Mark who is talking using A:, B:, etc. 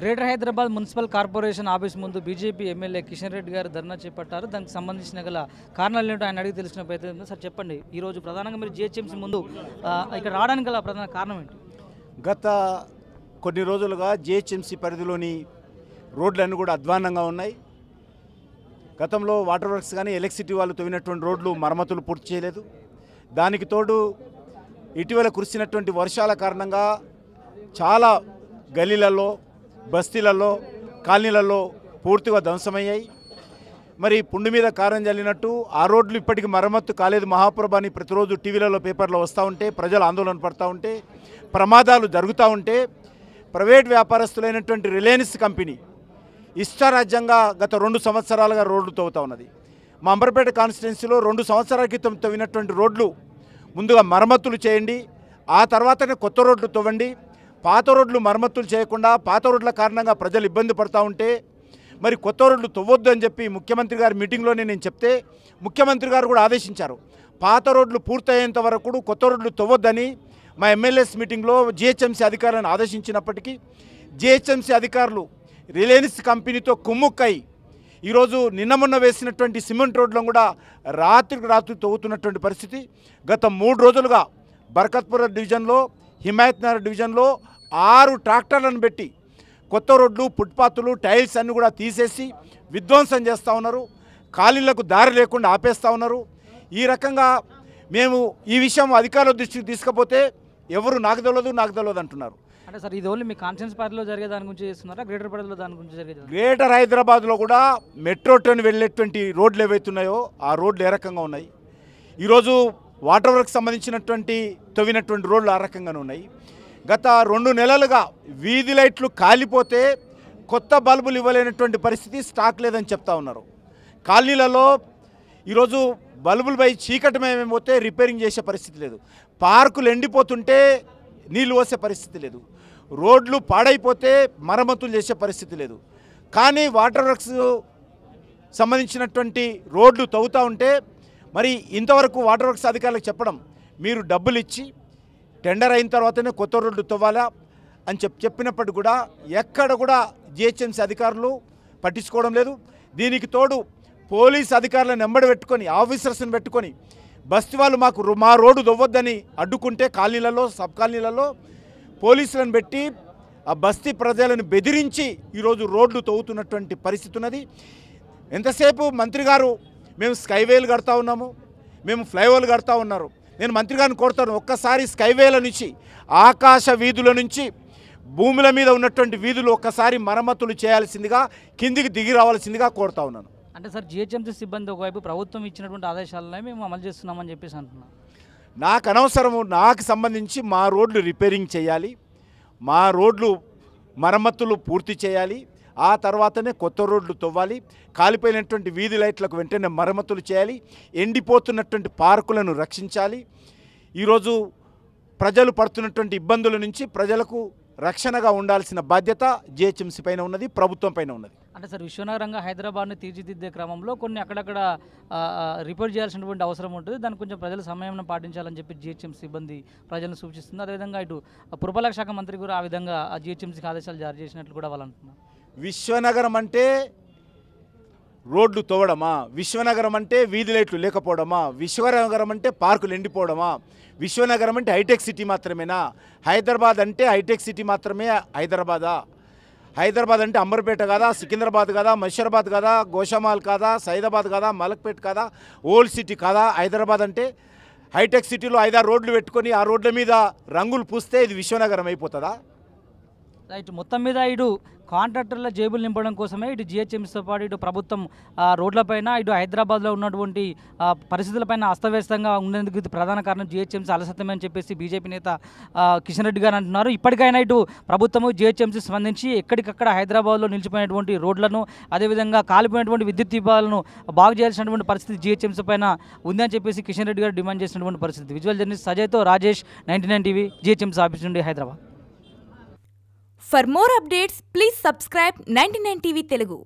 A: greater Hyderabad municipal corporation office ముందు BJP MLA Kishan Reddy garu dharna చేపట్టారు దానికి సంబంధించిన గల కారణాలు ఏంటో ఆయన అడిగి తెలిసిన ప్రయత్నం సార్ చెప్పండి ఈరోజు ప్రధానంగా మీరు జిహెచ్ఎంసీ ముందు ఇక్కడ రావడానికి గల ప్రధాన కారణం ఏంటి
B: గత కొన్ని రోజులుగా జిహెచ్ఎంసీ పరిధిలోని రోడ్లన్నీ కూడా అధ్వానంగా ఉన్నాయి గతంలో వాటర్ వర్క్స్ కానీ ఎలక్ట్రిసిటీ వాళ్ళు తవ్వినటువంటి రోడ్లు మరమ్మతులు పూర్తి చేయలేదు దానికి తోడు ఇటీవల కురిసినటువంటి వర్షాల కారణంగా చాలా గల్లీలలో బస్తీలలో కాలనీలలో పూర్తిగా ధ్వంసమయ్యాయి మరి పుండు మీద కారం జల్లినట్టు ఆ రోడ్లు ఇప్పటికి మరమ్మత్తు కాలేదు మహాప్రభాని ప్రతిరోజు టీవీలలో పేపర్లో వస్తూ ఉంటే ప్రజలు ఆందోళన పడుతూ ఉంటే ప్రమాదాలు జరుగుతూ ఉంటే ప్రైవేట్ వ్యాపారస్తులైనటువంటి రిలయన్స్ కంపెనీ ఇష్టారాజ్యంగా గత రెండు సంవత్సరాలుగా రోడ్లు తవ్వుతూ ఉన్నది మా అంబర్పేట కాన్స్టిట్యున్సీలో రెండు సంవత్సరాల క్రితం తవ్వినటువంటి రోడ్లు ముందుగా మరమ్మతులు చేయండి ఆ తర్వాతనే కొత్త రోడ్లు తవ్వండి పాత రోడ్లు మరమ్మతులు చేయకుండా పాత రోడ్ల కారణంగా ప్రజలు ఇబ్బంది పడుతూ ఉంటే మరి కొత్త రోడ్లు తవ్వొద్దు అని చెప్పి ముఖ్యమంత్రి గారి మీటింగ్లోనే నేను చెప్తే ముఖ్యమంత్రి గారు కూడా ఆదేశించారు పాత రోడ్లు పూర్తయ్యేంత వరకు కొత్త రోడ్లు తవ్వొద్దని మా ఎమ్మెల్యేస్ మీటింగ్లో జిహెచ్ఎంసీ అధికారులను ఆదేశించినప్పటికీ జిహెచ్ఎంసీ అధికారులు రిలయన్స్ కంపెనీతో కుమ్ముక్కై ఈరోజు నిన్న మొన్న వేసినటువంటి సిమెంట్ రోడ్లను కూడా రాత్రికి రాత్రి తవ్వుతున్నటువంటి పరిస్థితి గత మూడు రోజులుగా బర్కత్పుర డివిజన్లో హిమాయత్నగర్ డివిజన్లో ఆరు ట్రాక్టర్లను పెట్టి కొత్త రోడ్లు ఫుట్పాత్లు టైల్స్ అన్నీ కూడా తీసేసి విధ్వంసం చేస్తూ ఉన్నారు ఖాళీలకు దారి లేకుండా ఆపేస్తూ ఉన్నారు ఈ రకంగా మేము ఈ విషయం అధికారుల దృష్టికి తీసుకపోతే ఎవరు నాకు తెలియదు నాకు తెలియదు అంటున్నారు
A: అంటే సార్ ఇది ఓన్లీ మీ కాన్ఫరెన్స్ పార్టీలో జరిగే దాని గురించి చేస్తున్నారా గ్రేటర్ పరిధిలో దాని గురించి జరిగే
B: గ్రేటర్ హైదరాబాద్లో కూడా మెట్రో ట్రైన్ వెళ్ళేటువంటి రోడ్లు ఏవైతున్నాయో ఆ రోడ్లు ఏ రకంగా ఉన్నాయి ఈరోజు వాటర్ వర్క్ సంబంధించినటువంటి తవ్వినటువంటి రోడ్లు ఆ రకంగానే ఉన్నాయి గత రెండు నెలలుగా వీధి లైట్లు కాలిపోతే కొత్త బల్బులు ఇవ్వలేనటువంటి పరిస్థితి స్టాక్ లేదని చెప్తా ఉన్నారు కాలనీలలో ఈరోజు బల్బులపై చీకటమేమైపోతే రిపేరింగ్ చేసే పరిస్థితి లేదు పార్కులు ఎండిపోతుంటే నీళ్ళు పోసే పరిస్థితి లేదు రోడ్లు పాడైపోతే మరమ్మతులు చేసే పరిస్థితి లేదు కానీ వాటర్ వర్క్స్ సంబంధించినటువంటి రోడ్లు తవ్వుతూ ఉంటే మరి ఇంతవరకు వాటర్ వర్క్స్ అధికారులకు చెప్పడం మీరు డబ్బులు ఇచ్చి టెండర్ అయిన తర్వాతనే కొత్త రోడ్డు తవ్వాలా అని చెప్ చెప్పినప్పటికి కూడా ఎక్కడ కూడా జిహెచ్ఎంసీ అధికారులు పట్టించుకోవడం లేదు దీనికి తోడు పోలీస్ అధికారులను నెంబడి పెట్టుకొని ఆఫీసర్స్ని పెట్టుకొని బస్తీ వాళ్ళు మాకు మా రోడ్డు దొవ్వద్దని అడ్డుకుంటే కాలనీలలో సబ్ కాలనీలలో పోలీసులను పెట్టి ఆ బస్తీ ప్రజలను బెదిరించి ఈరోజు రోడ్లు తవ్వుతున్నటువంటి పరిస్థితి ఉన్నది ఎంతసేపు మంత్రి గారు మేము స్కైవేలు కడతా ఉన్నాము మేము ఫ్లైఓవర్లు కడతా ఉన్నారు నేను గారిని కోరుతాను ఒక్కసారి స్కైవేల నుంచి ఆకాశ వీధుల నుంచి భూముల మీద ఉన్నటువంటి వీధులు ఒక్కసారి మరమ్మతులు చేయాల్సిందిగా కిందికి దిగి రావాల్సిందిగా కోరుతా ఉన్నాను
A: అంటే సార్ జిహెచ్ఎంసీ సిబ్బంది ఒకవైపు ప్రభుత్వం ఇచ్చినటువంటి ఆదేశాలనే మేము అమలు చేస్తున్నామని చెప్పేసి అంటున్నాం
B: నాకు అనవసరము నాకు సంబంధించి మా రోడ్లు రిపేరింగ్ చేయాలి మా రోడ్లు మరమ్మతులు పూర్తి చేయాలి ఆ తర్వాతనే కొత్త రోడ్లు తవ్వాలి కాలిపోయినటువంటి వీధి లైట్లకు వెంటనే మరమ్మతులు చేయాలి ఎండిపోతున్నటువంటి పార్కులను రక్షించాలి ఈరోజు ప్రజలు పడుతున్నటువంటి ఇబ్బందుల నుంచి ప్రజలకు రక్షణగా ఉండాల్సిన బాధ్యత జిహెచ్ఎంసీ పైన ఉన్నది ప్రభుత్వం పైన ఉన్నది
A: అంటే సార్ విశ్వనగరంగా హైదరాబాద్ను తీర్చిదిద్దే క్రమంలో కొన్ని అక్కడక్కడ రిపేర్ చేయాల్సినటువంటి అవసరం ఉంటుంది దాన్ని కొంచెం ప్రజలు సమయం పాటించాలని చెప్పి జిహెచ్ఎంసీ సిబ్బంది ప్రజలను సూచిస్తుంది అదేవిధంగా ఇటు పురపాలక శాఖ మంత్రి కూడా ఆ విధంగా జిహెచ్ఎంసీకి ఆదేశాలు జారీ చేసినట్లు కూడా వాళ్ళు అంటున్నారు
B: విశ్వనగరం అంటే రోడ్లు తోవడమా విశ్వనగరం అంటే వీధి లైట్లు లేకపోవడమా విశ్వనగరం అంటే పార్కులు ఎండిపోవడమా విశ్వనగరం అంటే హైటెక్ సిటీ మాత్రమేనా హైదరాబాద్ అంటే హైటెక్ సిటీ మాత్రమే హైదరాబాదా హైదరాబాద్ అంటే అంబర్పేట కాదా సికింద్రాబాద్ కాదా మషీరాబాద్ కాదా గోషామాల్ కాదా సైదాబాద్ కాదా మలక్పేట్ కాదా ఓల్డ్ సిటీ కాదా హైదరాబాద్ అంటే హైటెక్ సిటీలో ఐదారు రోడ్లు పెట్టుకొని ఆ రోడ్ల మీద రంగులు పూస్తే ఇది విశ్వనగరం అయిపోతుందా
A: ఇటు మొత్తం మీద ఇటు కాంట్రాక్టర్ల జేబులు నింపడం కోసమే ఇటు జిహెచ్ఎంసీతో పాటు ఇటు ప్రభుత్వం రోడ్లపైన ఇటు హైదరాబాద్లో ఉన్నటువంటి పరిస్థితులపైన అస్తవ్యస్తంగా ఉండేందుకు ఇది ప్రధాన కారణం జిహెచ్ఎంసీ అలసత్యమే అని చెప్పేసి బీజేపీ నేత కిషన్ రెడ్డి గారు అంటున్నారు ఇప్పటికైనా ఇటు ప్రభుత్వము జిహెచ్ఎంసీ స్పందించి ఎక్కడికక్కడ హైదరాబాద్లో నిలిచిపోయినటువంటి రోడ్లను అదేవిధంగా కాలిపోయినటువంటి విద్యుత్ దీపాలను బాగు చేయాల్సినటువంటి పరిస్థితి జిహెచ్ఎంసీ పైన ఉందని చెప్పేసి కిషన్ రెడ్డి గారు డిమాండ్ చేసినటువంటి పరిస్థితి విజువల్ జర్నలిస్ట్ సజయ్తో Rajesh ninety nine TV GHMC office నుండి Hyderabad
B: for more updates please subscribe ninety nine TV Telugu